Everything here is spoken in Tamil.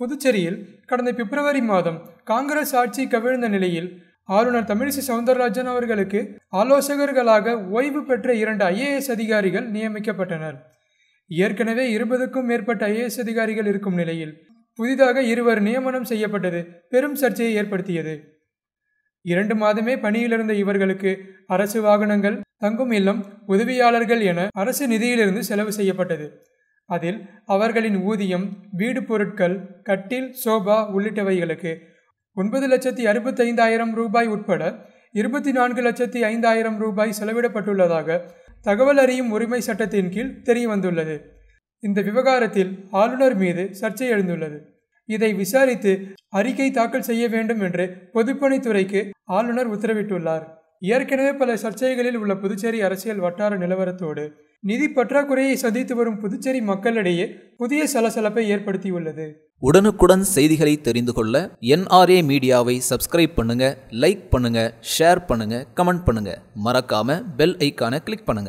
புதுச்சேரியில் கடந்த பிப்ரவரி மாதம் காங்கிரஸ் ஆட்சி கவிழ்ந்த நிலையில் ஆளுநர் தமிழிசை சவுந்தரராஜன் அவர்களுக்கு ஆலோசகர்களாக ஓய்வு பெற்ற இரண்டு ஐஏஎஸ் அதிகாரிகள் நியமிக்கப்பட்டனர் ஏற்கனவே இருபதுக்கும் மேற்பட்ட ஐஏஎஸ் அதிகாரிகள் இருக்கும் நிலையில் புதிதாக இருவர் நியமனம் செய்யப்பட்டது பெரும் சர்ச்சையை ஏற்படுத்தியது இரண்டு மாதமே பணியிலிருந்த இவர்களுக்கு அரசு வாகனங்கள் தங்கும் இல்லம் உதவியாளர்கள் என அரசு நிதியிலிருந்து செலவு செய்யப்பட்டது அதில் அவர்களின் ஊதியம் வீடு பொருட்கள் கட்டில் சோபா உள்ளிட்டவைகளுக்கு ஒன்பது லட்சத்தி அறுபத்தைந்தாயிரம் ரூபாய் உட்பட இருபத்தி நான்கு லட்சத்தி ஐந்தாயிரம் ரூபாய் செலவிடப்பட்டுள்ளதாக தகவல் அறியும் உரிமை சட்டத்தின் கீழ் தெரியவந்துள்ளது இந்த விவகாரத்தில் ஆளுநர் மீது சர்ச்சை எழுந்துள்ளது இதை விசாரித்து அறிக்கை தாக்கல் செய்ய வேண்டும் என்று பொதுப்பணித்துறைக்கு ஆளுநர் உத்தரவிட்டுள்ளார் ஏற்கனவே பல சர்ச்சைகளில் உள்ள புதுச்சேரி அரசியல் வட்டார நிலவரத்தோடு நிதி பற்றாக்குறையை சந்தித்து வரும் புதுச்சேரி மக்களிடையே புதிய சலசலப்பை ஏற்படுத்தியுள்ளது உடனுக்குடன் செய்திகளை தெரிந்து கொள்ள என்ஆர்ஏ மீடியாவை சப்ஸ்கிரைப் பண்ணுங்க லைக் பண்ணுங்க ஷேர் பண்ணுங்க கமெண்ட் பண்ணுங்க மறக்காம பெல் ஐக்கான கிளிக் பண்ணுங்க